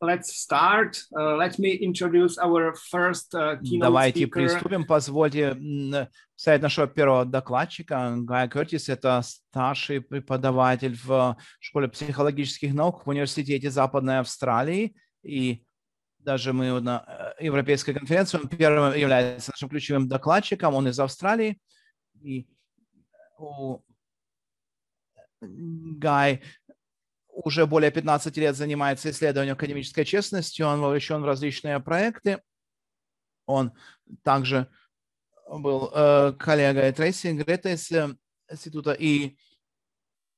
Let's start. Uh, let me introduce our first uh, Давайте speaker. приступим. Позвольте представить нашего первого докладчика. Гай Кертис – это старший преподаватель в школе психологических наук в университете Западной Австралии. И даже мы на э, Европейской конференции, он первым является нашим ключевым докладчиком, он из Австралии. И у Гай уже более 15 лет занимается исследованием академической честности, он вовлечен в различные проекты. Он также был э, коллегой Трейси Грета из э, института, и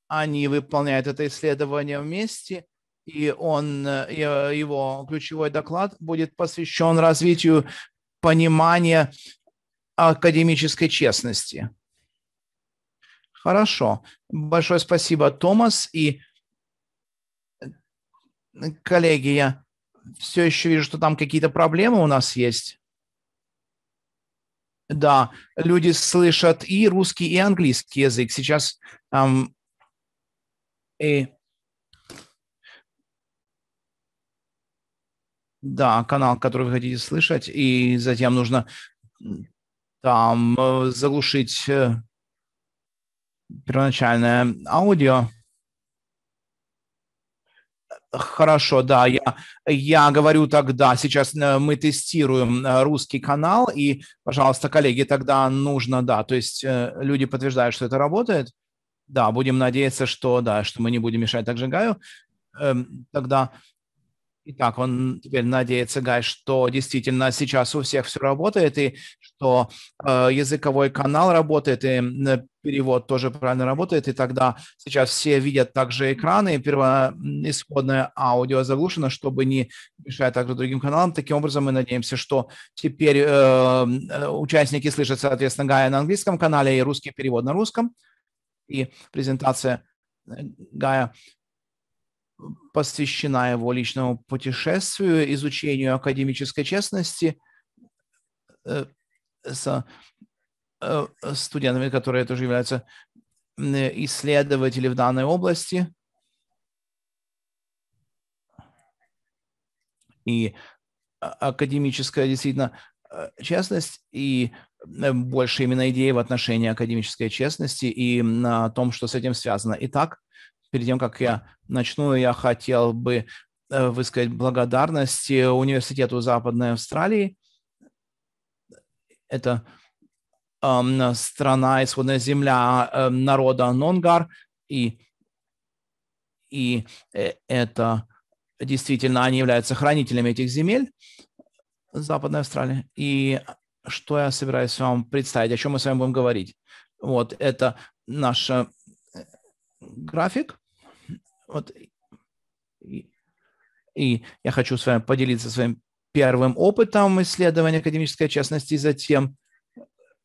они выполняют это исследование вместе, и он, э, э, его ключевой доклад будет посвящен развитию понимания академической честности. Хорошо. Большое спасибо, Томас. И коллеги, я все еще вижу, что там какие-то проблемы у нас есть. Да, люди слышат и русский, и английский язык. Сейчас эм, и Да, канал, который вы хотите слышать, и затем нужно там э, заглушить э, первоначальное аудио. Хорошо, да, я, я говорю тогда, сейчас э, мы тестируем э, русский канал, и, пожалуйста, коллеги, тогда нужно, да, то есть э, люди подтверждают, что это работает, да, будем надеяться, что, да, что мы не будем мешать также Гаю, эм, тогда Итак, он теперь надеется, Гай, что действительно сейчас у всех все работает, и что э, языковой канал работает, и э, перевод тоже правильно работает, и тогда сейчас все видят также экраны, и первоисходное аудио заглушено, чтобы не мешать также другим каналам. Таким образом, мы надеемся, что теперь э, э участники слышат, соответственно, Гая на английском канале и русский перевод на русском, и презентация э, Гая посвящена его личному путешествию, изучению академической честности э, с э, студентами, которые тоже являются исследователи в данной области. И а, академическая действительно э, честность и больше именно идеи в отношении академической честности и о том, что с этим связано. Итак, перед тем, как я начну, я хотел бы э, высказать благодарность э, Университету Западной Австралии. Это э, страна, исходная земля э, народа Нонгар, и, и э, это действительно они являются хранителями этих земель Западной Австралии. И что я собираюсь вам представить, о чем мы с вами будем говорить? Вот это наш график. Вот. И, и я хочу с вами поделиться своим первым опытом исследования академической частности, и затем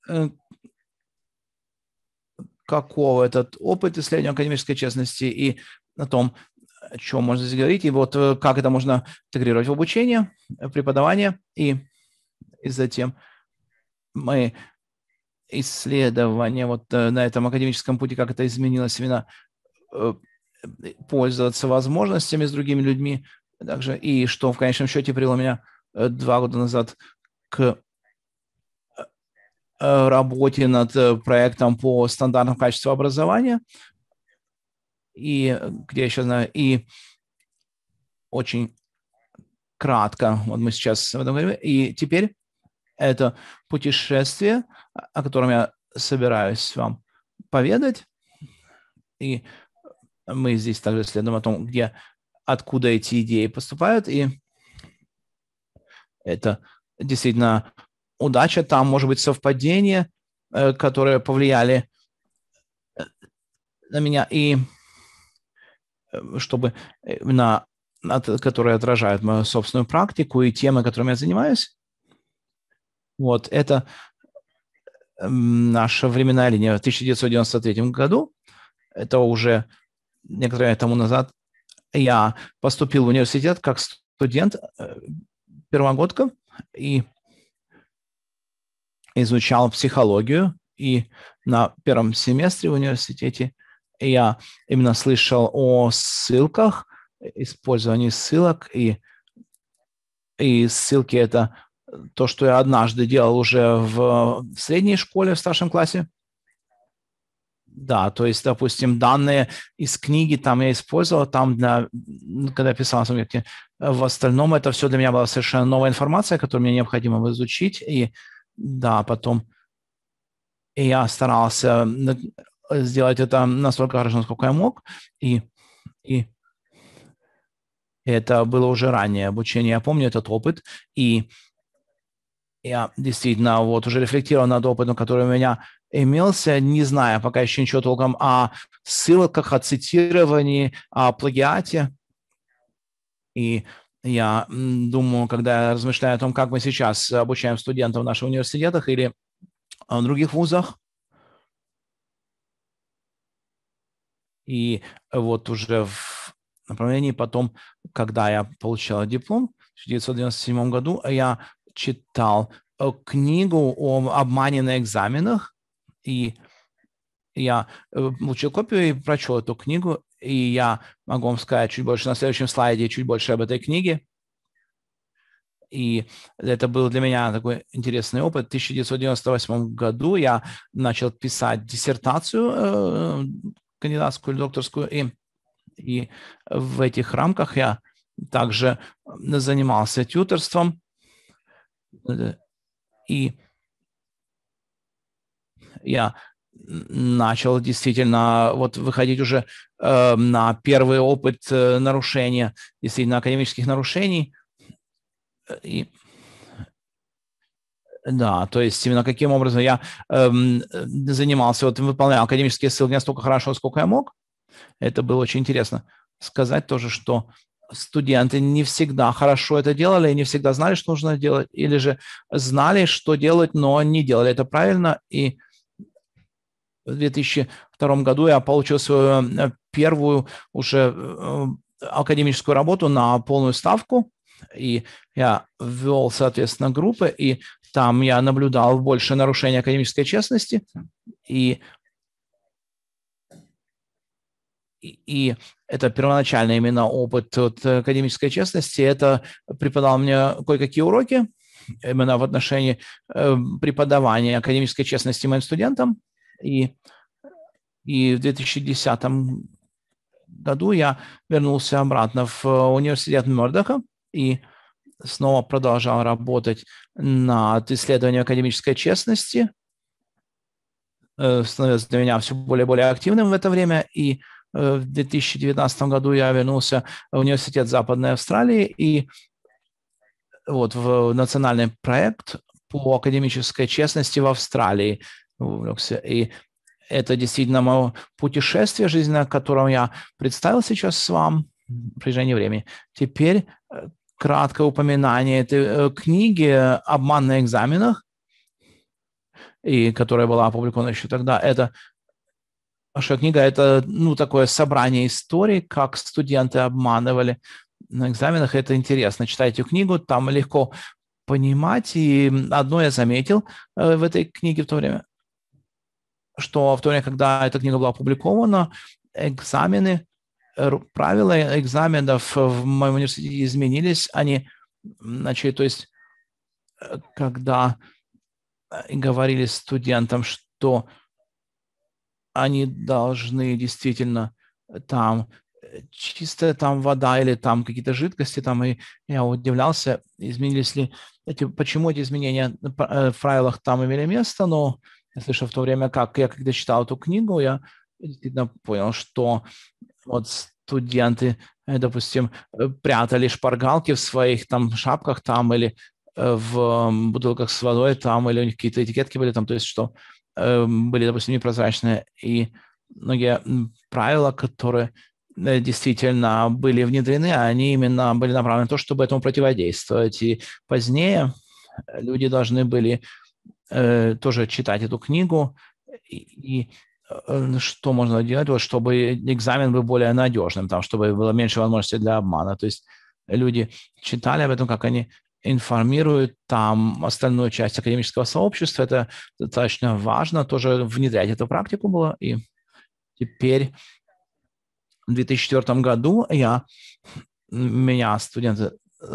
э, какого этот опыт исследования академической частности и о том, о чем можно здесь говорить, и вот э, как это можно интегрировать в обучение, в преподавание, и, и затем мы исследования вот э, на этом академическом пути, как это изменилось именно пользоваться возможностями с другими людьми, также, и что в конечном счете привело меня э, два года назад к э, э, работе над проектом по стандартам качества образования, и где я сейчас знаю, и очень кратко, вот мы сейчас об этом говорим, и теперь это путешествие, о котором я собираюсь вам поведать, и мы здесь также следуем о том, где, откуда эти идеи поступают, и это действительно удача, там может быть совпадение, э, которое повлияли э, на меня, и э, чтобы на, которые отражают мою собственную практику и темы, которыми я занимаюсь. Вот, это наша временная линия в 1993 году. Это уже некоторое тому назад я поступил в университет как студент э, первогодка и изучал психологию. И на первом семестре в университете я именно слышал о ссылках, использовании ссылок. И, и ссылки – это то, что я однажды делал уже в средней школе, в старшем классе. Да, то есть, допустим, данные из книги там я использовал, там для, ну, когда я писал, в остальном это все для меня была совершенно новая информация, которую мне необходимо было изучить, и да, потом я старался сделать это настолько хорошо, насколько я мог, и, и это было уже ранее обучение, я помню этот опыт, и я действительно вот уже рефлектировал над опытом, который у меня имелся, не знаю, пока еще ничего толком о ссылках, о цитировании, о плагиате. И я думаю, когда я размышляю о том, как мы сейчас обучаем студентов в наших университетах или в э, других вузах, и вот уже в направлении потом, когда я получал диплом в 1997 году, я читал э, книгу о обмане на экзаменах, и я э, получил копию и прочел эту книгу, и я могу вам сказать чуть больше на следующем слайде, чуть больше об этой книге. И это был для меня такой интересный опыт. В 1998 году я начал писать диссертацию э, кандидатскую или докторскую, и, и в этих рамках я также э, занимался тьютерством. И я начал действительно вот выходить уже э, на первый опыт э, нарушения, действительно академических нарушений. Э, и, да, то есть именно каким образом я э, занимался, вот выполнял академические ссылки настолько хорошо, сколько я мог. Это было очень интересно. Сказать тоже, что студенты не всегда хорошо это делали, не всегда знали, что нужно делать, или же знали, что делать, но не делали это правильно, и в 2002 году я получил свою э, первую уже э, академическую работу на полную ставку, и я ввел, соответственно, группы, и там я наблюдал больше нарушения академической честности, и и это первоначально именно опыт от академической честности, это преподал мне кое-какие уроки именно в отношении э, преподавания академической честности моим студентам, и, и в 2010 году я вернулся обратно в э, университет Мордоха и снова продолжал работать над исследованием академической честности. Э, Становилось для меня все более и более активным в это время. И э, в 2019 году я вернулся в университет Западной Австралии и вот в национальный проект по академической честности в Австралии – увлекся. И это действительно мое путешествие жизненное, которое я представил сейчас вам в протяжении времени. Теперь э, краткое упоминание этой э, книги «Обман на экзаменах», и которая была опубликована еще тогда. Это ваша книга – это ну, такое собрание историй, как студенты обманывали на экзаменах. Это интересно. Читайте книгу, там легко понимать. И одно я заметил э, в этой книге в то время что в то время, когда эта книга была опубликована, экзамены, э, правила экзаменов в моем университете изменились. Они, значит, то есть, э, когда э, говорили студентам, что они должны действительно там чистая там вода или там какие-то жидкости, там и я удивлялся, изменились ли эти, почему эти изменения в правилах там имели место, но я слышал в то время, как я когда читал эту книгу, я действительно понял, что вот студенты, э, допустим, э, прятали шпаргалки в своих там шапках там или э, в бутылках с водой там, или у них какие-то этикетки были там, то есть что были, допустим, непрозрачные. И многие правила, которые действительно были внедрены, они именно были направлены на то, чтобы этому противодействовать. И позднее люди должны были Э, тоже читать эту книгу и, и э, что можно делать, вот, чтобы экзамен был более надежным, там, чтобы было меньше возможностей для обмана. То есть люди читали об этом, как они информируют там остальную часть академического сообщества. Это достаточно важно тоже внедрять эту практику было. И теперь в 2004 году я, меня студенты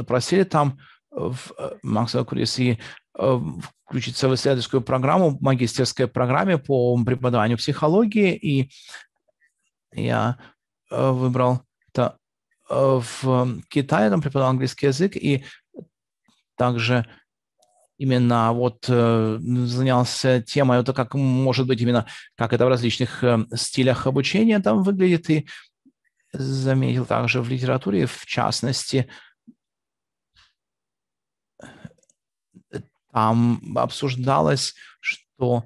просили там в Макса э, Куриси э, включиться в исследовательскую программу, в магистерской программе по преподаванию психологии, и я э, выбрал это в Китае, там преподавал английский язык, и также именно вот занялся темой, это как может быть именно, как это в различных стилях обучения там выглядит, и заметил также в литературе, в частности, Там обсуждалось, что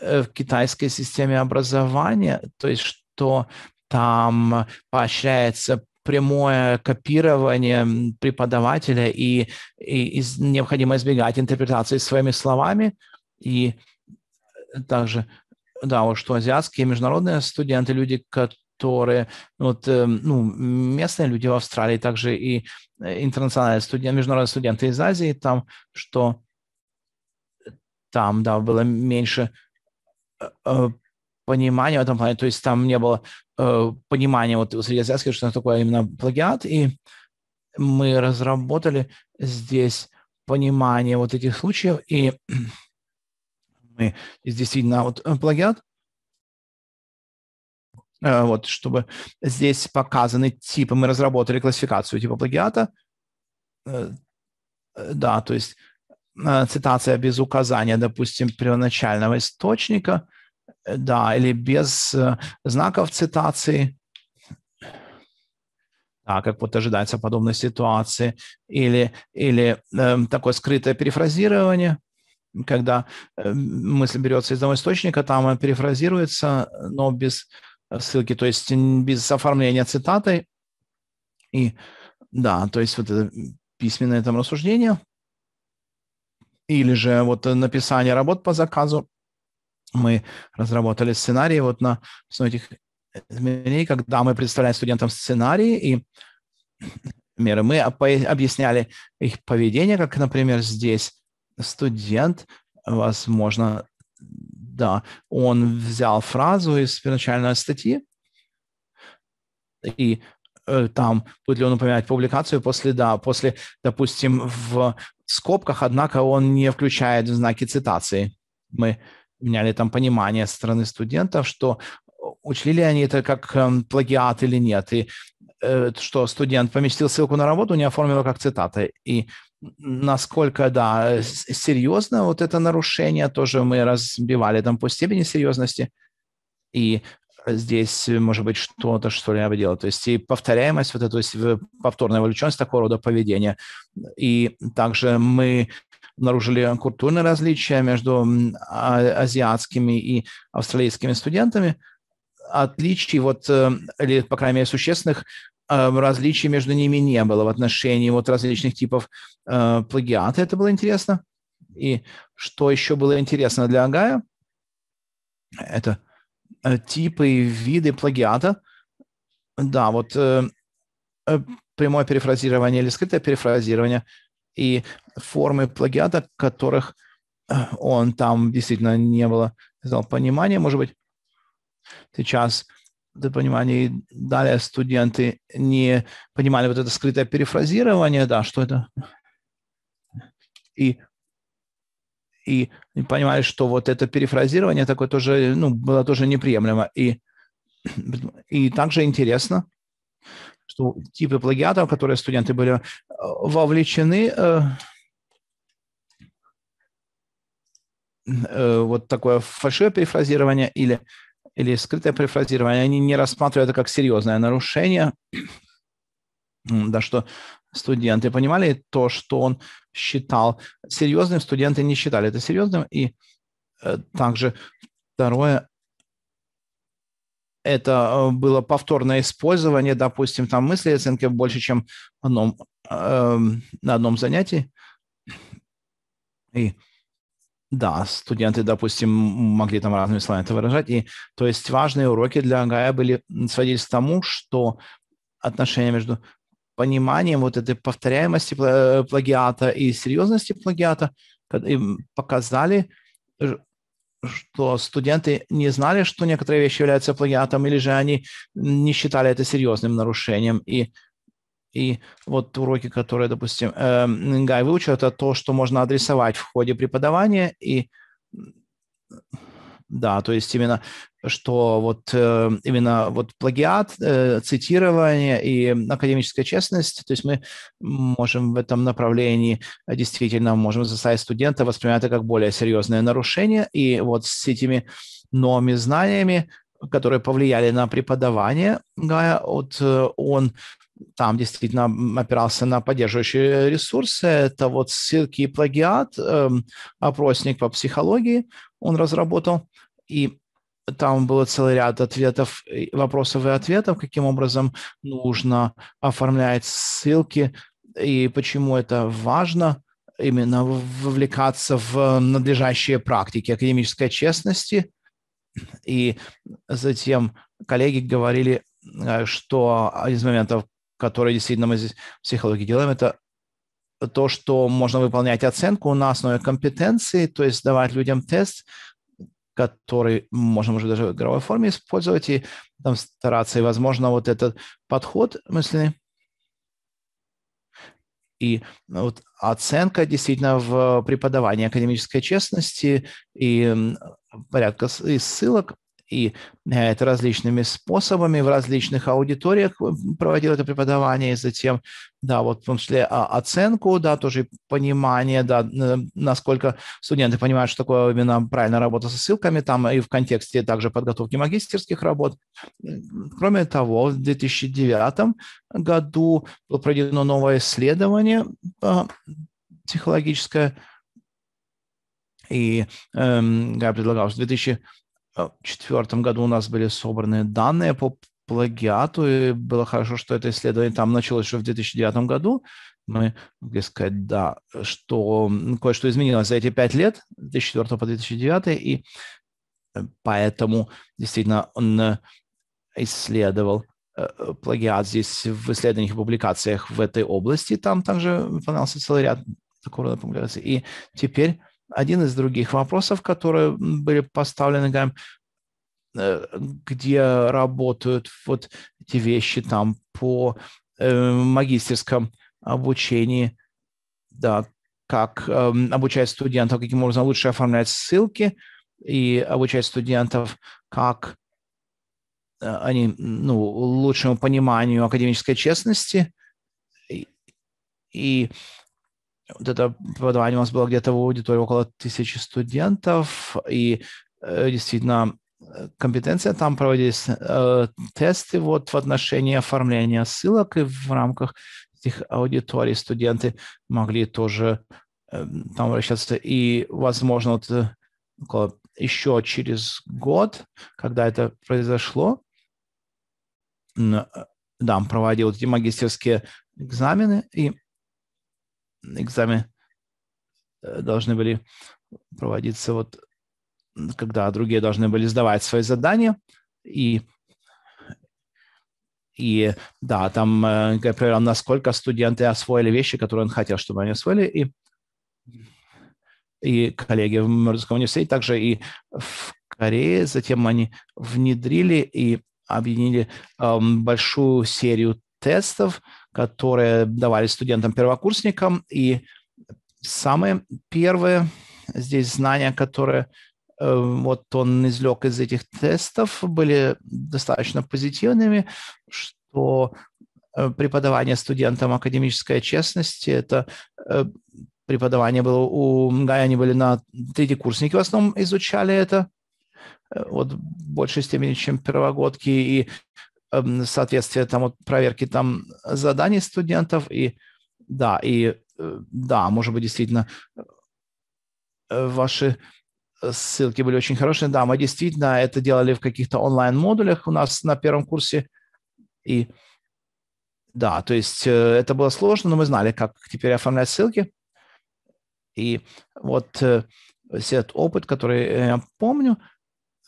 э, в китайской системе образования, то есть что там поощряется прямое копирование преподавателя и, и, и необходимо избегать интерпретации своими словами. И э, также, да, вот что азиатские международные студенты, люди, которые, ну, вот, э, ну, местные люди в Австралии, также и интернациональные студенты, международные студенты из Азии, там, что там, да, было меньше э, э, понимания в этом плане, то есть там не было э, понимания вот среди азиатских, что это такое именно плагиат, и мы разработали здесь понимание вот этих случаев, и мы действительно вот плагиат, вот, чтобы здесь показаны типы, мы разработали классификацию типа плагиата, да, то есть Э, цитация без указания, допустим, первоначального источника, э, да, или без э, знаков цитации, да, как вот ожидается подобной ситуации, или, или э, такое скрытое перефразирование, когда мысль берется из одного источника, там она перефразируется, но без ссылки, то есть без оформления цитатой. И да, то есть вот это письменное там рассуждение – или же вот написание работ по заказу. Мы разработали сценарий вот на основе этих изменений, когда мы представляли студентам сценарии и Мы объясняли их поведение, как, например, здесь студент, возможно, да, он взял фразу из первоначальной статьи, и э, там будет ли он упоминать публикацию после, да, после, допустим, в скобках, однако он не включает знаки цитации. Мы меняли там понимание со стороны студентов, что э, учли ли они это как эм, плагиат или нет, и э, что студент поместил ссылку на работу, не оформил как цитаты. И насколько, да, э, серьезно вот это нарушение, тоже мы разбивали там по степени серьезности. И здесь э, может быть что-то, что я бы делал. То есть и повторяемость, вот это, то есть э, повторная вовлеченность такого рода поведения. И также мы обнаружили культурные различия между а, азиатскими и австралийскими студентами, отличий, вот, э, или, по крайней мере, существенных различий между ними не было в отношении вот различных типов плагиата. Это было интересно. И что еще было интересно для Агая? Это – Э, типы и виды плагиата. Да, вот э, э, прямое перефразирование или скрытое перефразирование и формы плагиата, которых он там действительно не было знал понимания, может быть. Сейчас до понимания и далее студенты не понимали вот это скрытое перефразирование, да, что это. И и понимали, что вот это перефразирование такое тоже, ну, было тоже неприемлемо. И, и также интересно, что типы плагиатов, которые студенты были э, вовлечены, э, э, вот такое фальшивое перефразирование или, или скрытое перефразирование, они не рассматривают это как серьезное нарушение, да, что студенты понимали то, что он считал серьезным, студенты не считали это серьезным. И э, также второе, это э, было повторное использование, допустим, там мысли и оценки больше, чем одном, э, на одном занятии. И да, студенты, допустим, могли там разными словами это выражать. И, то есть важные уроки для Гая были сводились к тому, что отношения между пониманием вот этой повторяемости э, плагиата и серьезности плагиата показали, что студенты не знали, что некоторые вещи являются плагиатом, или же они не считали это серьезным нарушением. И, и вот уроки, которые, допустим, эм, Гай выучил, это то, что можно адресовать в ходе преподавания, и да, то есть именно что вот э, именно вот плагиат, э, цитирование и академическая честность, то есть мы можем в этом направлении э, действительно можем заставить студента воспринимать это как более серьезное нарушение, и вот с этими новыми знаниями, которые повлияли на преподавание, он там действительно опирался на поддерживающие ресурсы. Это вот ссылки и плагиат, эм, опросник по психологии он разработал. И там было целый ряд ответов, э, вопросов и ответов, каким образом нужно оформлять ссылки и почему это важно именно вовлекаться в надлежащие практики академической честности. И затем коллеги говорили, э, что один из моментов, которые действительно мы здесь в психологии делаем, это то, что можно выполнять оценку на основе компетенции, то есть давать людям тест, который можем уже даже в игровой форме использовать и там стараться. И, возможно, вот этот подход мысленный и ну, вот оценка действительно в преподавании академической честности и порядка и ссылок и э, это различными способами в различных аудиториях э, проводил это преподавание, и затем, да, вот в том числе а, оценку, да, тоже понимание, да, насколько студенты понимают, что такое именно правильная работа со ссылками, там и в контексте также подготовки магистерских работ. Кроме того, в 2009 году было проведено новое исследование а, психологическое, и э, я предлагал, что в 2000 а, в четвертом году у нас были собраны данные по плагиату, и было хорошо, что это исследование там началось уже в 2009 году. Мы могли сказать, да, что кое-что изменилось за эти пять лет, 2004 по 2009, и э, поэтому действительно он э, исследовал э, плагиат здесь в исследованиях и публикациях в этой области. Там также выполнялся целый ряд такого рода публикаций. И теперь один из других вопросов, которые были поставлены э, где работают вот эти вещи там по э, магистерском обучении, да, как эм, обучать студентов, каким образом лучше оформлять ссылки и обучать студентов, как э, они ну, лучшему пониманию академической честности и, и вот это преподавание у нас было где-то в аудитории около тысячи студентов, и э, действительно э, компетенция, там проводились э, тесты вот в отношении оформления ссылок, и в рамках этих аудиторий студенты могли тоже там обращаться. И, возможно, вот, около, еще через год, когда это произошло, да, проводил эти магистерские экзамены, и экзамены э, должны были проводиться вот когда другие должны были сдавать свои задания, и, и да, там например э, насколько студенты освоили вещи, которые он хотел, чтобы они освоили, и, и коллеги в Мурдовском университете также и в Корее, затем они внедрили и объединили эм, большую серию тестов, которые давали студентам-первокурсникам. И самые первые здесь знания, которые э, вот он извлек из этих тестов, были достаточно позитивными, что э, преподавание студентам академической честности – это э, преподавание было у Гая, они были на курсники, в основном изучали это, вот в большей степени, чем первогодки, и Эм, соответствие там вот проверки там заданий студентов и да, и э, да, может быть, действительно, э, ваши ссылки были очень хорошие. Да, мы действительно это делали в каких-то онлайн-модулях у нас на первом курсе. И да, то есть э, это было сложно, но мы знали, как теперь оформлять ссылки. И вот весь этот опыт, который я помню,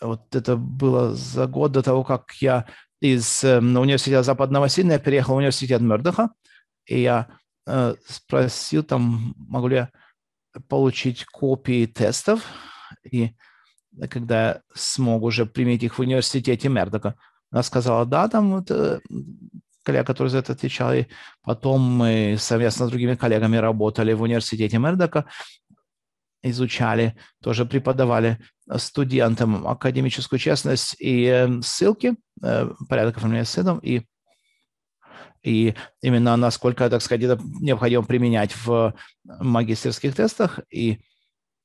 вот это было за год до того, как я из эм, университета Западного Сиднея переехал в университет Мердоха, и я э, спросил там, могу ли я получить копии тестов, и когда я смог уже применить их в университете Мердока, она сказала, да, там вот, э, коллега, который за это отвечал, и потом мы совместно с другими коллегами работали в университете Мердока, изучали, тоже преподавали э, студентам академическую честность и э, ссылки, э, порядок оформления ссылок и и именно насколько, так сказать, это необходимо применять в магистерских тестах. И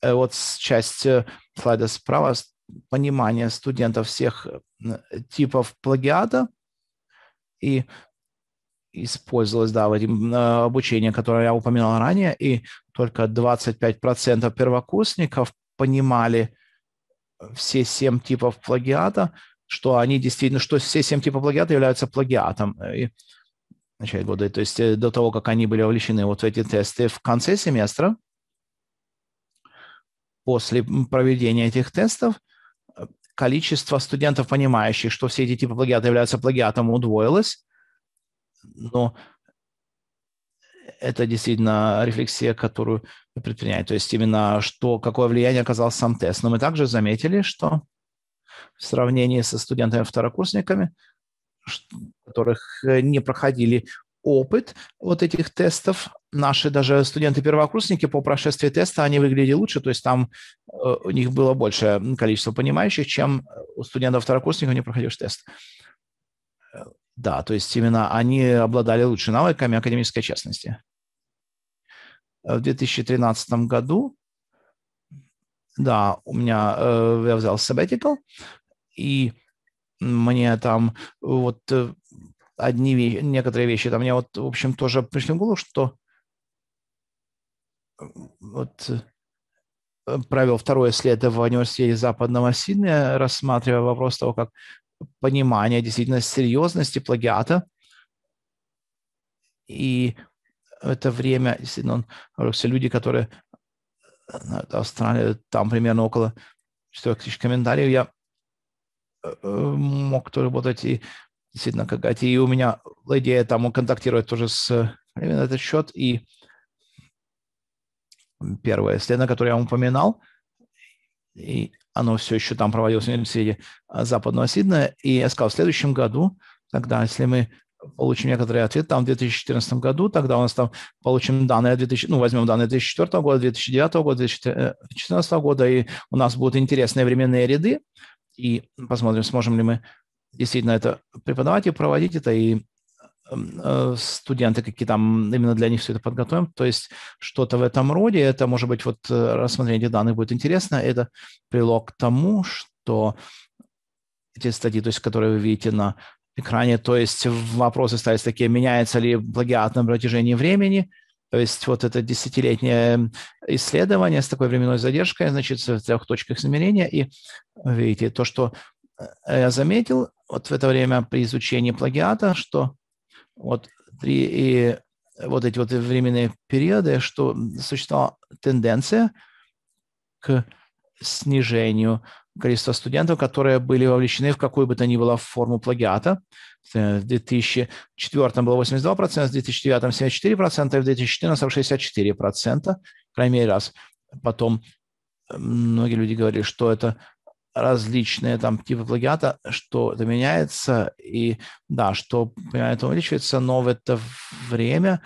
вот часть слайда справа понимание студентов всех типов плагиата и использовалось, да, в этом э, обучении, которое я упоминал ранее, и только 25% первокурсников понимали э, все семь типов плагиата, что они действительно, что все семь типов плагиата являются плагиатом. Э, и начать начале года, то есть до того, как они были вовлечены вот в эти тесты в конце семестра, после проведения этих тестов, количество студентов, понимающих, что все эти типы плагиата являются плагиатом, удвоилось, но это действительно рефлексия, которую предпринять. То есть именно что, какое влияние оказал сам тест. Но мы также заметили, что в сравнении со студентами-второкурсниками, которых э, не проходили опыт вот этих тестов. Наши даже студенты-первокурсники по прошествии теста, они выглядели лучше, то есть там э, у них было большее количество понимающих, чем у студентов-второкурсников, не проходивших тест. Да, то есть именно они обладали лучшими навыками академической честности. Э, в 2013 году, да, у меня, э, я взял sabbatical, и мне там вот э, одни вещи, некоторые вещи, там мне вот, в общем, тоже пришли в голову, что вот провел второе исследование в университете Западного Сиднея, рассматривая вопрос того, как понимания действительно серьезности плагиата. И это время, действительно, он, все люди, которые в э, э, Австралии, там примерно около 4 тысяч комментариев, я э, мог тоже работать и действительно какая-то, и у меня идея там контактировать тоже с именно этот счет, и первое исследование, которое я вам упоминал, и оно все еще там проводилось в университете а, Западного Сидна, и я сказал, в следующем году, тогда, если мы получим некоторые ответы там в 2014 году, тогда у нас там получим данные, 2000, ну, возьмем данные 2004 года, 2009 года, 2014 года, и у нас будут интересные временные ряды, и посмотрим, сможем ли мы действительно это преподавать и проводить это, и Э, студенты, какие там именно для них все это подготовим. То есть что-то в этом роде. Это, может быть, вот э, рассмотрение данных будет интересно. Это привело к тому, что эти статьи, то есть которые вы видите на экране, то есть вопросы ставятся такие, меняется ли плагиат на протяжении времени, то есть вот это десятилетнее исследование с такой временной задержкой, значит, в трех точках измерения. И видите, то, что э, я заметил вот в это время при изучении плагиата, что вот, и, и вот эти вот временные периоды, что существовала тенденция к снижению количества студентов, которые были вовлечены в какую бы то ни было форму плагиата. Э, в 2004 было 82%, в 2009 74%, в 2014 64%, крайней мере раз. Потом многие люди говорили, что это различные там типы плагиата, что это меняется, и да, что, понимаете, увеличивается, но в это время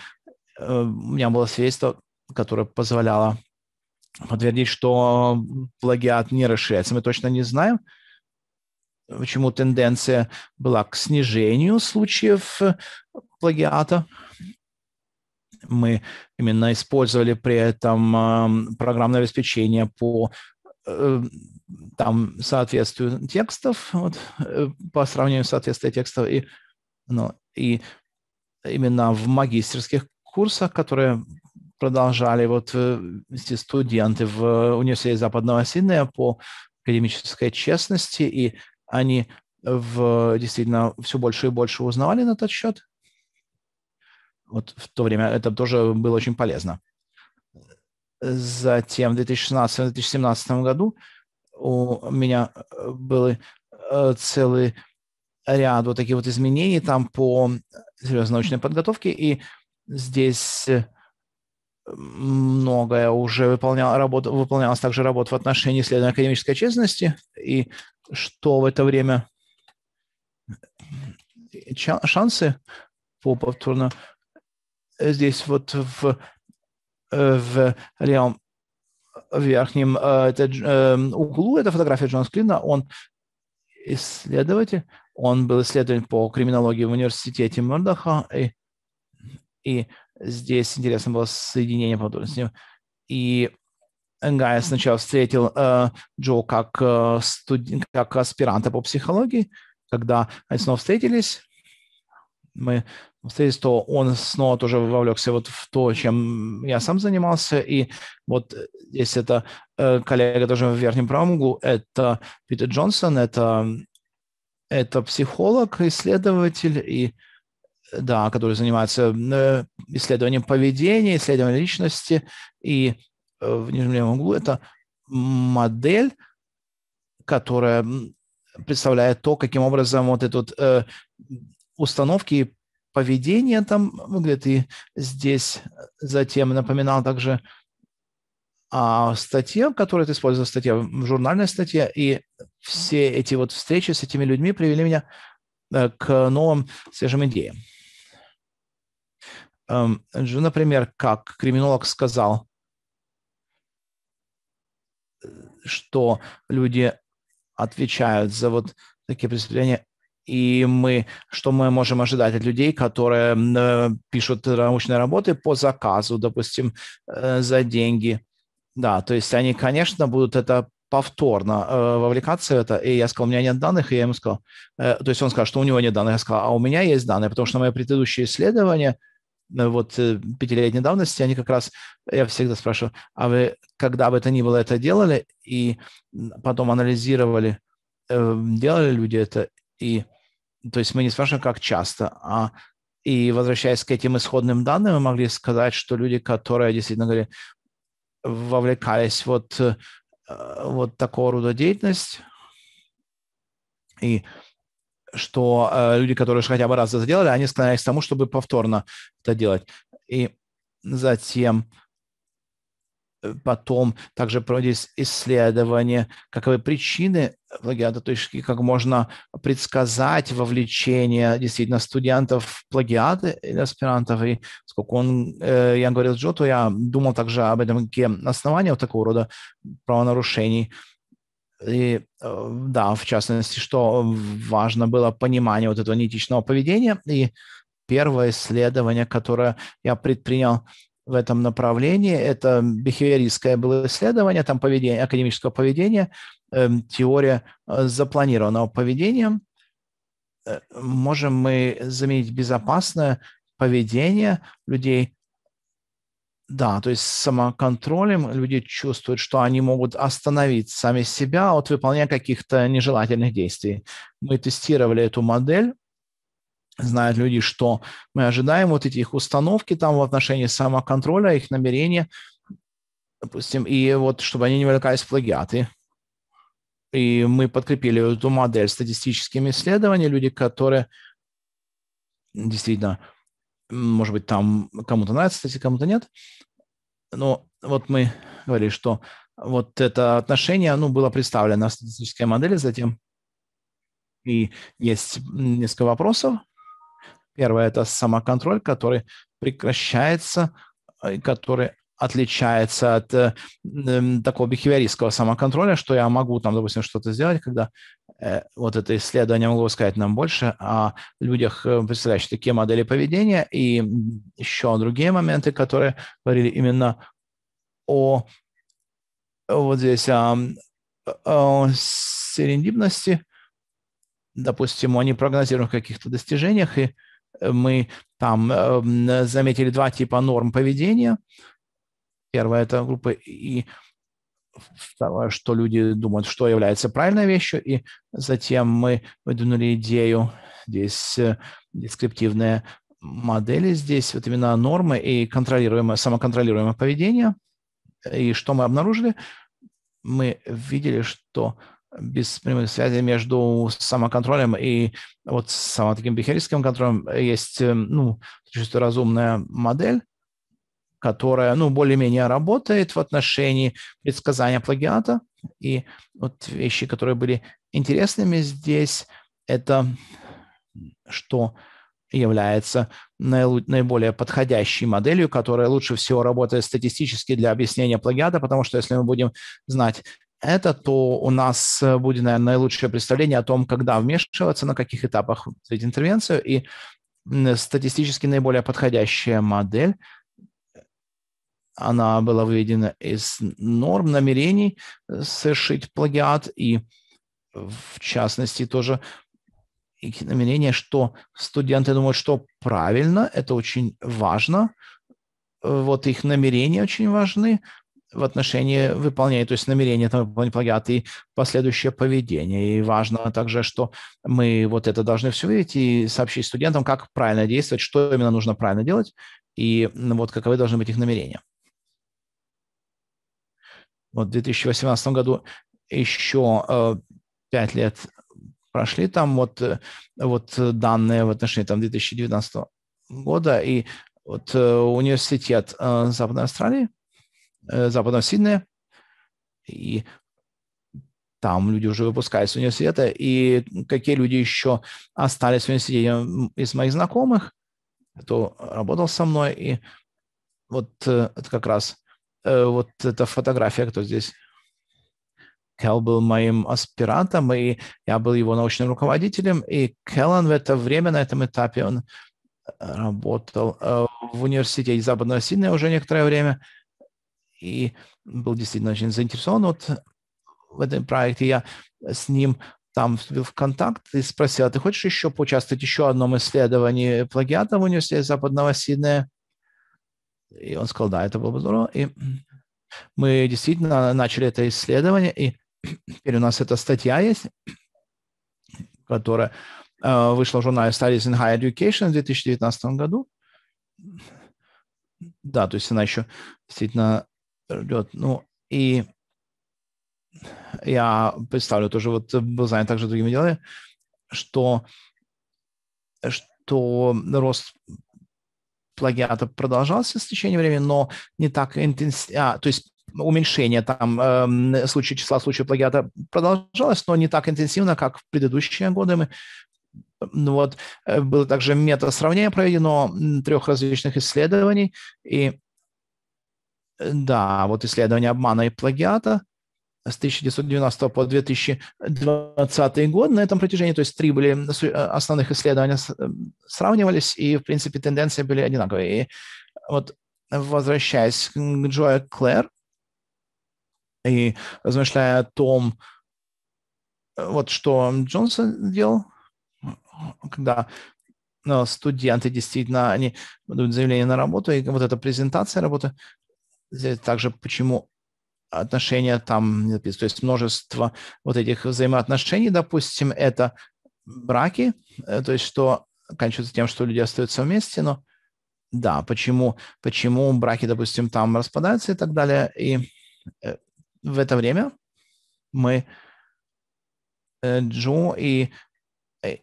э, у меня было свидетельство, которое позволяло подтвердить, что плагиат не расширяется. Мы точно не знаем, почему тенденция была к снижению случаев плагиата. Мы именно использовали при этом э, программное обеспечение по Эм, там соответствие текстов вот, э, по сравнению с текстов и, ну, и именно в магистерских курсах, которые продолжали вот эти студенты в университете Западного Сиднея по академической честности, и они в, действительно все больше и больше узнавали на этот счет. Вот в то время это тоже было очень полезно. Затем в 2016-2017 году у меня э, были э, целый ряд вот таких вот изменений там по серьезной научной подготовке, и здесь э, многое уже выполнял, работа выполнялась также работа в отношении исследования академической честности, и что в это время шансы по повторно здесь вот в в левом верхнем углу, это фотография Джона Склина, он исследователь, он был исследователь по криминологии в университете Мордаха, и, и здесь интересно было соединение потом с ним. И Гай сначала встретил э, Джо как, э, студ... как аспиранта по психологии, когда они снова встретились, мы встретились, то он снова тоже вовлекся вот в то, чем я сам занимался. И вот здесь это э, коллега тоже в верхнем правом углу, это Питер Джонсон, это, это психолог, исследователь и да, который занимается э, исследованием поведения, исследованием личности. И э, в нижнем левом углу это модель, которая представляет то, каким образом вот этот э, установки поведения там выглядят. И здесь э, затем напоминал также о а, статье, которую ты использовал, статья в журнальной статье, и все эти вот встречи с этими людьми привели меня э, к новым свежим идеям. Эм, например, как криминолог сказал, э, что люди отвечают за вот такие преступления и мы, что мы можем ожидать от людей, которые э, пишут научные работы по заказу, допустим, э, за деньги. Да, то есть они, конечно, будут это повторно э, вовлекаться в это. И я сказал, у меня нет данных, и я ему сказал, э, то есть он сказал, что у него нет данных, я сказал, а у меня есть данные, потому что мои предыдущие исследования э, – вот э, пятилетней давности, они как раз, я всегда спрашиваю, а вы когда бы это ни было это делали и потом анализировали, э, делали люди это, и то есть мы не спрашиваем, как часто, а и возвращаясь к этим исходным данным, мы могли сказать, что люди, которые действительно говорили, вовлекались вот, э, вот такого рода деятельность, и что э, люди, которые хотя бы раз это сделали, они склонялись к тому, чтобы повторно это делать. И затем Э, потом также проводились исследования, каковы причины плагиата, то есть как можно предсказать вовлечение действительно студентов в плагиаты или аспирантов. И сколько он, э, я говорил Джо, то я думал также об этом, какие основания вот такого рода правонарушений. И э, да, в частности, что важно было понимание вот этого неэтичного поведения. И первое исследование, которое я предпринял в этом направлении. Это бихевиористское было исследование, там поведение, академического поведения, эм, теория э, запланированного поведения. Э, можем мы заменить безопасное поведение людей да, то есть самоконтролем люди чувствуют, что они могут остановить сами себя от выполнения каких-то нежелательных действий. Мы тестировали эту модель знают люди, что мы ожидаем вот этих установки там в отношении самоконтроля, их намерения, допустим, и вот чтобы они не вовлекались в плагиаты. И мы подкрепили эту модель статистическими исследованиями, люди, которые действительно, может быть, там кому-то нравится, кстати, кому-то нет, но вот мы говорили, что вот это отношение, ну, было представлено в статистической модели затем, и есть несколько вопросов, Первое – это самоконтроль, который прекращается, э, который отличается от э, такого бихевиористского самоконтроля, что я могу там, допустим, что-то сделать, когда э, вот это исследование могло сказать нам больше о людях, э, представляющих такие модели поведения, и еще другие моменты, которые говорили именно о вот здесь а, о, о серендибности, допустим, о непрогнозируемых каких-то достижениях и мы там эм, заметили два типа норм поведения. Первое – это группа и второе, что люди думают, что является правильной вещью, и затем мы выдвинули идею, здесь э, дескриптивные модели, здесь вот именно нормы и контролируемое, самоконтролируемое поведение. И что мы обнаружили? Мы видели, что без прямой связи между самоконтролем и вот самым таким бихеристским контролем есть, эм, ну, чисто разумная модель, которая, ну, более-менее работает в отношении предсказания плагиата. И вот вещи, которые были интересными здесь, это что является наиболее подходящей моделью, которая лучше всего работает статистически для объяснения плагиата, потому что если мы будем знать это, то у нас э, будет, наверное, наилучшее представление о том, когда вмешиваться, на каких этапах интервенцию. И статистически наиболее подходящая модель она была выведена из норм намерений э, совершить плагиат и, в частности, тоже намерение, что студенты думают, что правильно, это очень важно, э, вот их намерения очень важны, в отношении выполнения, то есть намерения там выполнения плагиата и последующее поведение. И важно также, что мы вот это должны все видеть и сообщить студентам, как правильно действовать, что именно нужно правильно делать, и ну, вот каковы должны быть их намерения. Вот в 2018 году еще э, пять лет прошли там вот, э, вот данные в отношении там 2019 года, и вот э, университет Западной Австралии – Э, западного Сиднея, и там люди уже выпускаются из университета, и какие люди еще остались в университете из моих знакомых, кто работал со мной, и вот э, это как раз э, вот эта фотография, кто здесь. Келл был моим аспирантом, и я был его научным руководителем, и Келлан в это время, на этом этапе, он работал в университете Западного Сиднея уже некоторое время – и был действительно очень заинтересован вот в этом проекте. Я с ним там вступил в контакт и спросил, «А ты хочешь еще поучаствовать в еще одном исследовании плагиата в университете Западного Сиднея? И он сказал, да, это было бы здорово. И мы действительно начали это исследование, и теперь у нас эта статья есть, которая э, вышла в журнале Studies in Higher Education в 2019 году. Да, то есть она еще действительно Ждет. Ну, и я представлю тоже, вот занят также другими делами, что, что рост плагиата продолжался с течением времени, но не так интенсивно, а, то есть уменьшение там э, эм, случаи, числа случаев плагиата продолжалось, но не так интенсивно, как в предыдущие годы. Мы, ну вот, э, было также мета-сравнение проведено трех различных исследований, и да, вот исследование обмана и плагиата с 1990 по 2020 год на этом протяжении, то есть три были э, э, основных исследования э, сравнивались, и, в принципе, тенденции были одинаковые. И вот возвращаясь к Джоя Клэр и размышляя о том, вот что Джонсон делал, когда ну, студенты действительно, они дают заявление на работу, и вот эта презентация работы, также почему отношения там, то есть множество вот этих взаимоотношений, допустим, это браки, э, то есть что кончается тем, что люди остаются вместе, но да, почему, почему браки, допустим, там распадаются и так далее, и э, в это время мы, э, Джо и,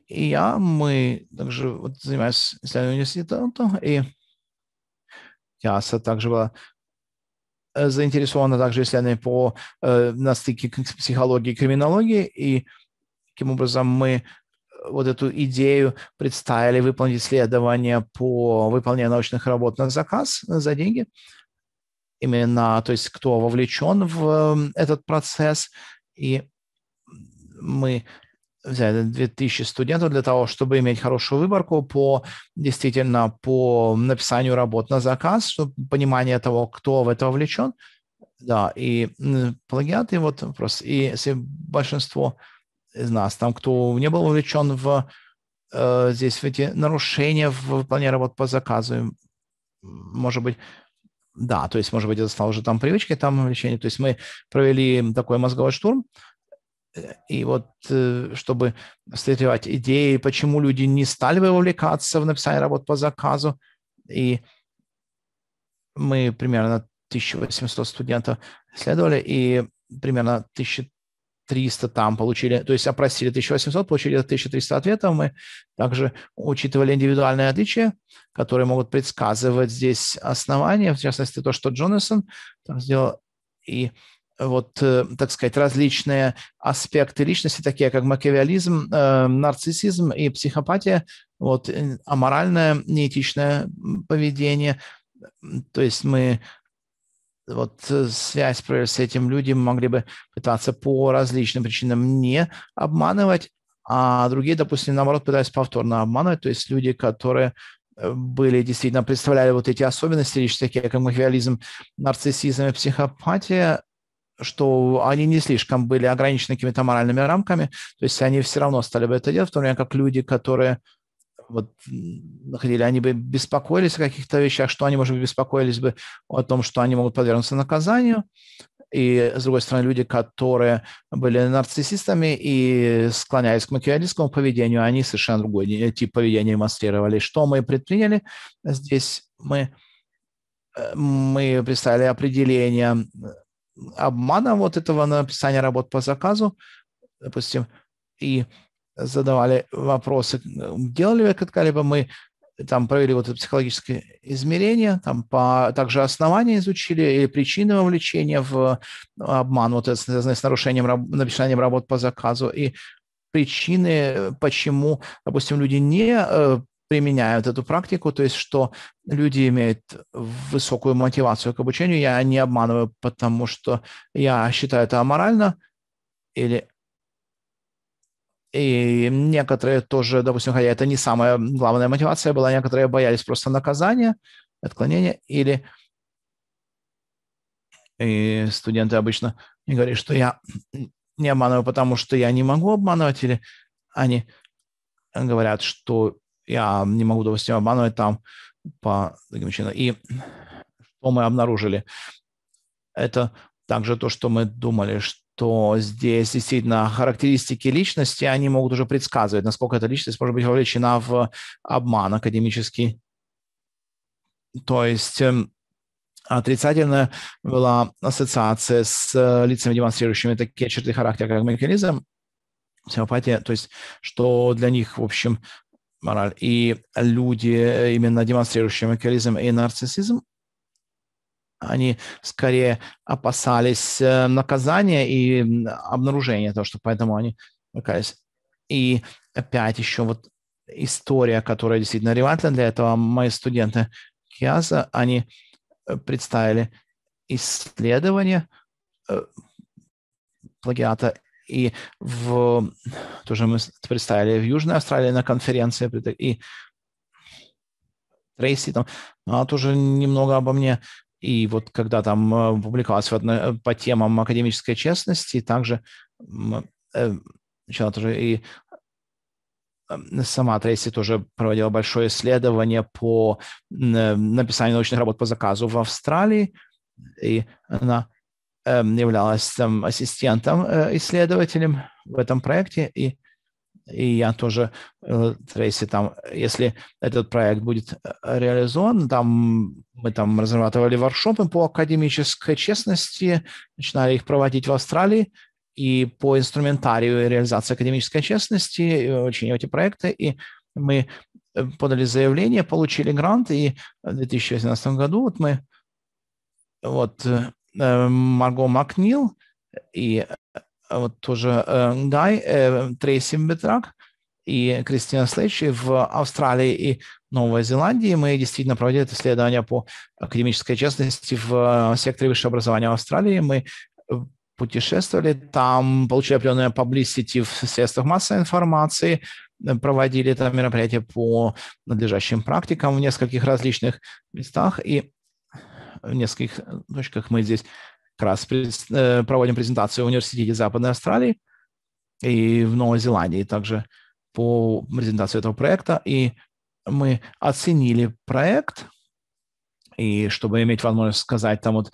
и я, мы также вот занимаемся исследованием университета, и Яса также была Э, заинтересована также, если она по, э, на стыке психологии и криминологии, и таким образом мы э, вот эту идею представили выполнить исследование по выполнению научных работ на заказ, за деньги, именно, то есть кто вовлечен в этот процесс, и мы взяли 2000 студентов для того, чтобы иметь хорошую выборку по действительно по написанию работ на заказ, чтобы понимание того, кто в это вовлечен. Да, и плагиаты вот вопрос. И если большинство из нас, там, кто не был вовлечен в э, здесь в эти нарушения в плане работ по заказу, может быть, да, то есть, может быть, это стало уже там привычкой, там вовлечение. То есть мы провели такой мозговой штурм, Э, и вот э, чтобы встречать идеи, почему люди не стали вовлекаться в написание работ по заказу, и мы примерно 1800 студентов исследовали, и примерно 1300 там получили, то есть опросили 1800, получили 1300 ответов. Мы также учитывали индивидуальные отличия, которые могут предсказывать здесь основания, в частности то, что Джонасон сделал, и вот, э, так сказать, различные аспекты личности, такие как макиавелизм, э, нарциссизм и психопатия, вот, э, аморальное, неэтичное поведение. То есть мы вот связь с этим людям могли бы пытаться по различным причинам не обманывать, а другие, допустим, наоборот, пытались повторно обманывать, то есть люди, которые были действительно представляли вот эти особенности, лишь такие как махиализм, нарциссизм и психопатия, что они не слишком были ограничены какими-то моральными рамками, то есть они все равно стали бы это делать, в то время как люди, которые вот находили, они бы беспокоились о каких-то вещах, что они, может быть, беспокоились бы о том, что они могут подвергнуться наказанию, и, с другой стороны, люди, которые были нарциссистами и склонялись к макиавеллистскому поведению, они совершенно другой э, тип поведения демонстрировали. Что мы предприняли? Здесь мы, э, мы представили определение обмана вот этого написания работ по заказу, допустим, и задавали вопросы, делали ли когда-либо мы там провели вот это психологическое измерение, там по, также основания изучили или причины вовлечения в а, обман, вот это связанное с нарушением, написанием работ по заказу, и причины, почему, допустим, люди не э, применяют эту практику, то есть что люди имеют высокую мотивацию к обучению. Я не обманываю, потому что я считаю это аморально или и некоторые тоже, допустим, хотя это не самая главная мотивация была, некоторые боялись просто наказания, отклонения, или и студенты обычно не говорят, что я не обманываю, потому что я не могу обманывать, или они говорят, что я не могу, допустим, обманывать там по таким причинам. И что мы обнаружили? Это также то, что мы думали, что здесь действительно характеристики личности, они могут уже предсказывать, насколько эта личность может быть вовлечена в обман академический. То есть эм, отрицательная была ассоциация с э, лицами, демонстрирующими такие черты характера, как механизм, психопатия, то есть что для них, в общем, мораль. И люди, э, именно демонстрирующие макиавелизм и нарциссизм, они скорее опасались э, наказания и обнаружения того, что поэтому они макались. И опять еще вот история, которая действительно релевантна для этого. Мои студенты Киаза, они э, представили исследование плагиата и в, тоже мы представили в Южной Австралии на конференции, и Трейси там, ну, она тоже немного обо мне, и вот когда там э, публиковалась э, по темам академической честности, также э, начала тоже и сама Трейси тоже проводила большое исследование по написанию научных работ по заказу в Австралии, и она Эм, являлась там ассистентом э, исследователем в этом проекте, и, и я тоже, э, Трейси, там, если этот проект будет э, реализован, там мы там разрабатывали воршопы по академической честности, начинали их проводить в Австралии, и по инструментарию реализации академической честности, очень эти проекты, и мы подали заявление, получили грант, и в 2018 году вот мы вот Э, Марго Макнил и э, вот тоже э, Гай Трейсимбетрак и Кристина Слейч в Австралии и Новой Зеландии. Мы действительно проводили исследования по академической честности в секторе высшего образования в Австралии. Мы путешествовали там, получили определенную публисити в средствах массовой информации, проводили там мероприятия по надлежащим практикам в нескольких различных местах и в нескольких точках э, ну, мы здесь как раз э, проводим презентацию в Университете Западной Австралии и в Новой Зеландии также по презентации этого проекта. И мы оценили проект, и чтобы иметь возможность сказать там вот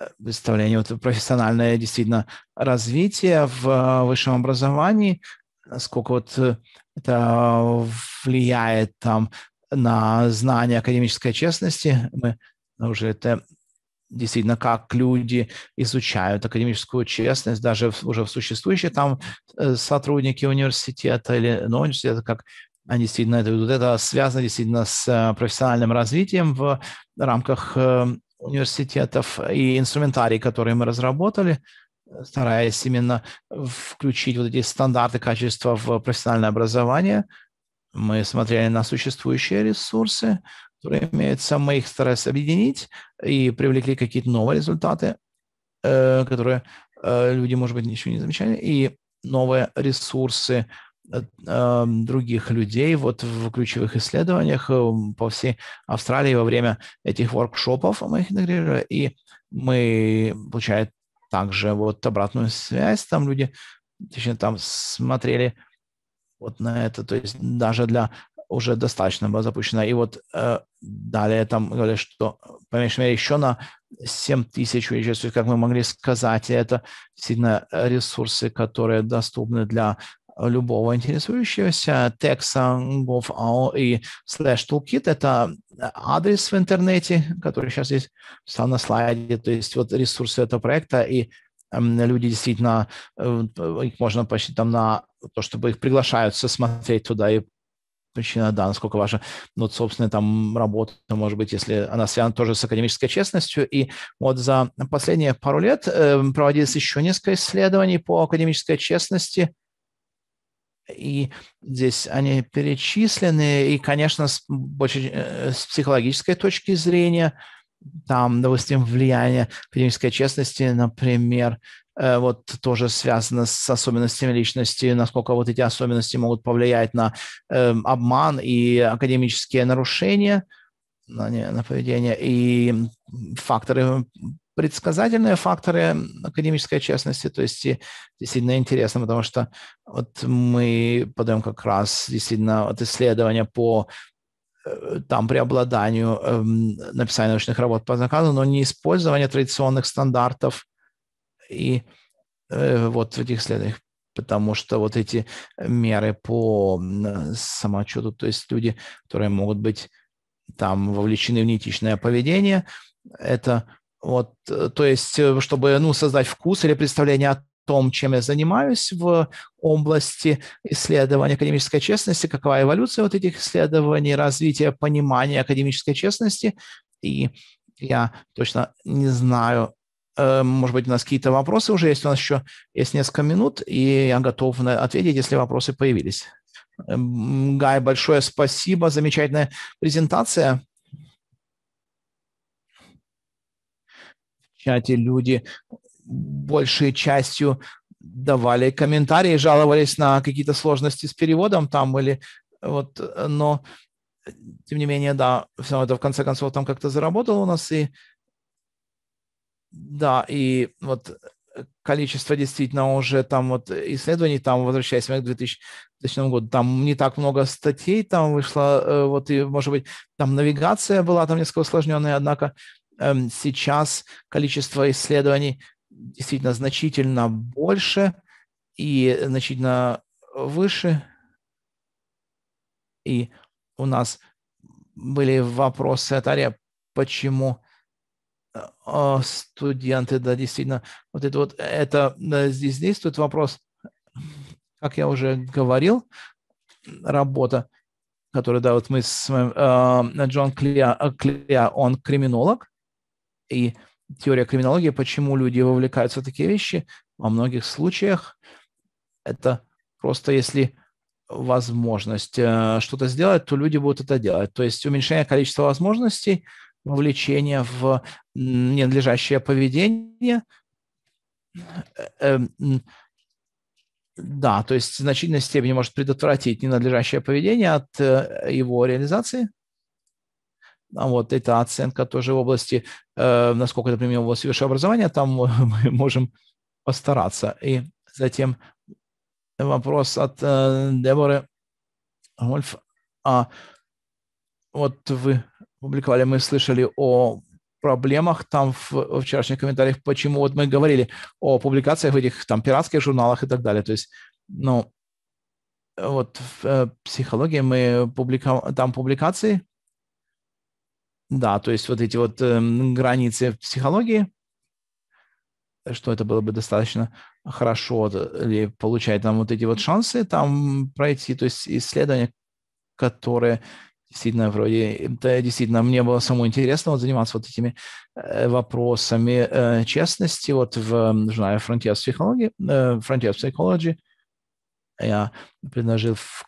э, представление, вот профессиональное действительно развитие в высшем образовании, сколько вот это влияет там на знания академической честности. Мы уже это действительно, как люди изучают академическую честность, даже в, уже в существующие там э, сотрудники университета или ну, университета, как они действительно это ведут. Это связано действительно с э, профессиональным развитием в рамках э, университетов и инструментарий, который мы разработали, стараясь именно включить вот эти стандарты качества в профессиональное образование. Мы смотрели на существующие ресурсы, которые имеются, мы их старались объединить и привлекли какие-то новые результаты, э, которые э, люди, может быть, ничего не замечали, и новые ресурсы э, других людей вот в ключевых исследованиях по всей Австралии во время этих воркшопов мы их интегрировали, и мы, получает также вот обратную связь, там люди, точнее, там смотрели вот на это, то есть даже для уже достаточно была запущена. И вот э, далее там говорят, что, по меньшей мере, еще на 7 тысяч увеличилось. То есть, как мы могли сказать, это действительно ресурсы, которые доступны для любого интересующегося текста и slash toolkit. Это адрес в интернете, который сейчас здесь стал на слайде. То есть вот ресурсы этого проекта и эм, люди действительно, э, их можно почти там на то, чтобы их приглашаются смотреть туда и причина, да, насколько ваша, ну, вот, собственно, там работа, может быть, если она связана тоже с академической честностью. И вот за последние пару лет эм, проводилось еще несколько исследований по академической честности, и здесь они перечислены, и, конечно, с, больше, э, с психологической точки зрения – там, допустим, влияние академической честности, например, э, вот тоже связано с особенностями личности, насколько вот эти особенности могут повлиять на э, обман и академические нарушения на, не, на поведение, и факторы, предсказательные факторы академической честности, то есть э, действительно интересно, потому что вот мы подаем как раз действительно вот исследования по Э, там преобладанию эм, написания научных работ по заказу, но не использование традиционных стандартов и э, вот в этих исследованиях, потому что вот эти меры по самоотчету, то есть люди, которые могут быть там вовлечены в неэтичное поведение, это вот, э, то есть, чтобы, ну, создать вкус или представление о том, чем я занимаюсь в области исследования академической честности, какова эволюция вот этих исследований, развитие понимания академической честности. И я точно не знаю, э, может быть, у нас какие-то вопросы уже есть, у нас еще есть несколько минут, и я готов ответить, если вопросы появились. Эм, Гай, большое спасибо, замечательная презентация. В чате люди большей частью давали комментарии, жаловались на какие-то сложности с переводом там или вот, но тем не менее, да, все это в конце концов там как-то заработало у нас, и да, и вот количество действительно уже там вот исследований, там, возвращаясь к 2000, 2000 году, там не так много статей там вышло, э, вот и, может быть, там навигация была там несколько усложненная, однако эм, сейчас количество исследований действительно значительно больше и значительно выше. И у нас были вопросы от Ария, почему э, э, студенты, да, действительно, вот это вот, это здесь действует вопрос, как я уже говорил, работа, которую, да, вот мы с моим, э, Джон Клеа, Клеа, он криминолог, и теория криминологии, почему люди вовлекаются в такие вещи, во многих случаях это просто если возможность э, что-то сделать, то люди будут это делать. То есть уменьшение количества возможностей, вовлечение в ненадлежащее поведение. Э, эм, да, то есть в значительной степени может предотвратить ненадлежащее поведение от э, его реализации. А вот это оценка тоже в области, э, насколько, например, у вас высшее образование, там мы можем постараться. И затем вопрос от э, Деборы Гольф. А вот вы публиковали, мы слышали о проблемах там в, в вчерашних комментариях, почему вот мы говорили о публикациях в этих там пиратских журналах и так далее. То есть, ну, вот в э, психологии мы публика... там публикации да, то есть вот эти вот э, границы психологии, что это было бы достаточно хорошо или э, получать там вот эти вот шансы там пройти, то есть исследования, которые действительно вроде, это действительно мне было самому интересно вот заниматься вот этими э, вопросами э, честности вот в журнале Frontiers Psychology, э, Frontiers Psychology я предложил в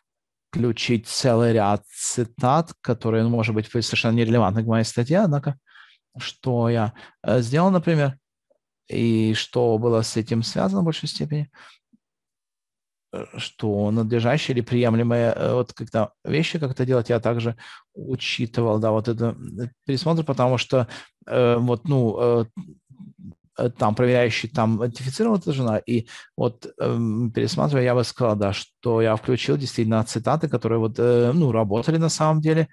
включить целый ряд цитат, которые, ну, может быть, совершенно нерелевантны к моей статье, однако, что я э, сделал, например, и что было с этим связано в большей степени, что надлежащие или приемлемые э, вот когда вещи, как это делать, я также учитывал, да, вот это э, пересмотр, потому что э, вот, ну, э, Э, там проверяющий там идентифицировал эта жена, и вот эм, пересматривая, я бы сказал, да, что я включил действительно цитаты, которые вот, э, ну, работали на самом деле,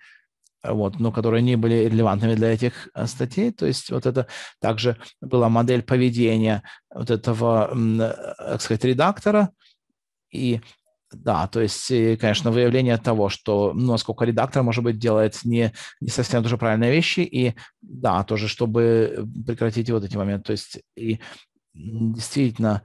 вот, но которые не были релевантными для этих э, статей. То есть вот это также была модель поведения вот этого, э, так сказать, редактора, и да, то есть, э, конечно, выявление того, что, ну, насколько редактор, может быть, делает не, не совсем тоже правильные вещи, и да, тоже, чтобы прекратить вот эти моменты. То есть, и действительно,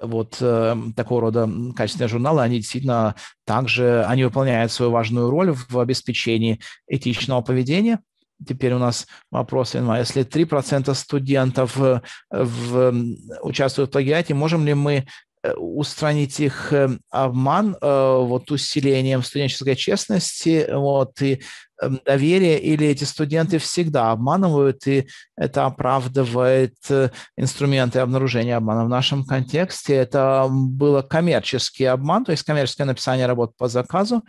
вот э, такого рода качественные журналы, они действительно также, они выполняют свою важную роль в обеспечении этичного поведения, Теперь у нас вопрос, если 3% студентов э, в, в, участвуют в плагиате, можем ли мы Э, устранить их эм, обман э, вот усилением студенческой честности вот, и эм, доверие, или эти студенты всегда обманывают, и это оправдывает э, инструменты обнаружения обмана. В нашем контексте это было коммерческий обман, то есть коммерческое написание работ по заказу,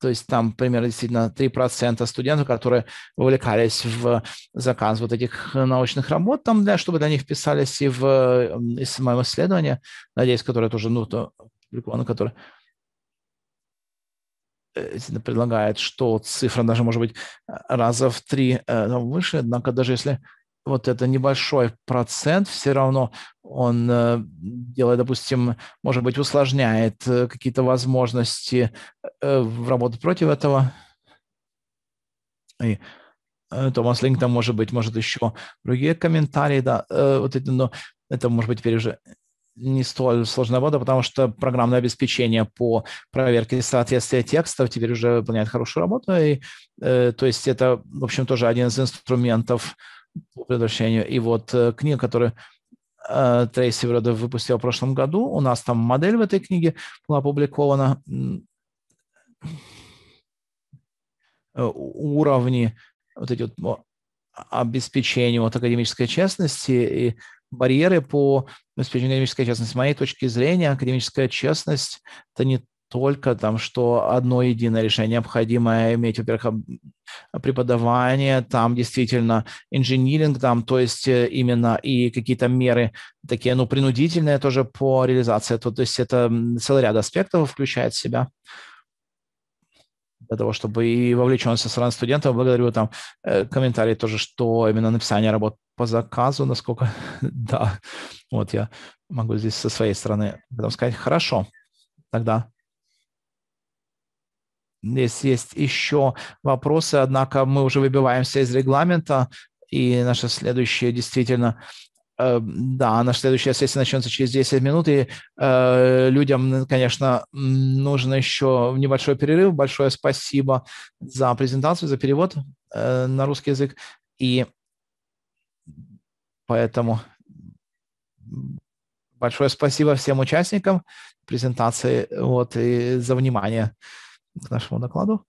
то есть там примерно действительно 3% студентов, которые увлекались в заказ вот этих научных работ, там, для, чтобы для них вписались и в и в самом исследовании, надеюсь, которое тоже, ну, то, опубликовано, которое э, предлагает, что цифра даже может быть э, раза в три э, выше, однако даже если вот это небольшой процент, все равно он э, делает, допустим, может быть, усложняет э, какие-то возможности э, в работы против этого. И Томас Линк там, может быть, может еще другие комментарии, да, вот это, но это, может быть, теперь уже не столь сложная работа, потому что программное обеспечение по проверке соответствия текстов теперь уже выполняет хорошую работу. И, э, то есть это, в общем, тоже один из инструментов по предотвращению. И вот э, книга, которую э, Трейси Веродов выпустил в прошлом году, у нас там модель в этой книге была опубликована, э, уровни вот эти вот обеспечения вот академической честности и барьеры по обеспечению академической честности. С моей точки зрения, академическая честность – это не только там, что одно единое решение необходимо иметь, во-первых, преподавание, там действительно инжиниринг, там, то есть э, именно и какие-то меры такие, ну, принудительные тоже по реализации, то, то есть это целый ряд аспектов включает в себя для того, чтобы и вовлеченность со стороны студентов. Благодарю там э, комментарии тоже, что именно написание работ по заказу, насколько да, вот я могу здесь со своей стороны сказать. Хорошо, тогда Здесь есть еще вопросы, однако мы уже выбиваемся из регламента, и наша следующая действительно э, да, наша следующая сессия начнется через 10 минут, и э, людям, конечно, нужен еще небольшой перерыв. Большое спасибо за презентацию, за перевод э, на русский язык. И поэтому большое спасибо всем участникам презентации вот, и за внимание. international da Equador.